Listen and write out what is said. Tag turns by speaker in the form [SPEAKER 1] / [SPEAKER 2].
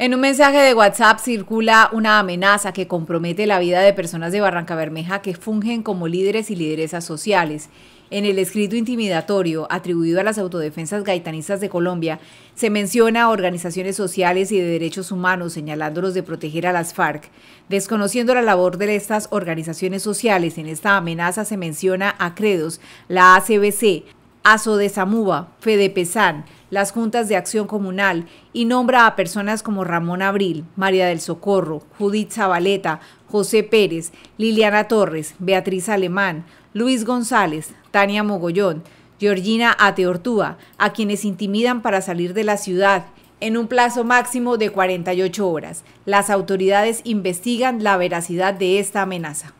[SPEAKER 1] En un mensaje de WhatsApp circula una amenaza que compromete la vida de personas de Barranca Bermeja que fungen como líderes y lideresas sociales. En el escrito intimidatorio atribuido a las autodefensas gaitanistas de Colombia, se menciona a organizaciones sociales y de derechos humanos señalándolos de proteger a las FARC. Desconociendo la labor de estas organizaciones sociales, en esta amenaza se menciona a Credos, la ACBC, ASO de Fede Fedepesan, las juntas de acción comunal y nombra a personas como Ramón Abril, María del Socorro, Judith Zabaleta, José Pérez, Liliana Torres, Beatriz Alemán, Luis González, Tania Mogollón, Georgina Ateortúa, a quienes intimidan para salir de la ciudad en un plazo máximo de 48 horas. Las autoridades investigan la veracidad de esta amenaza.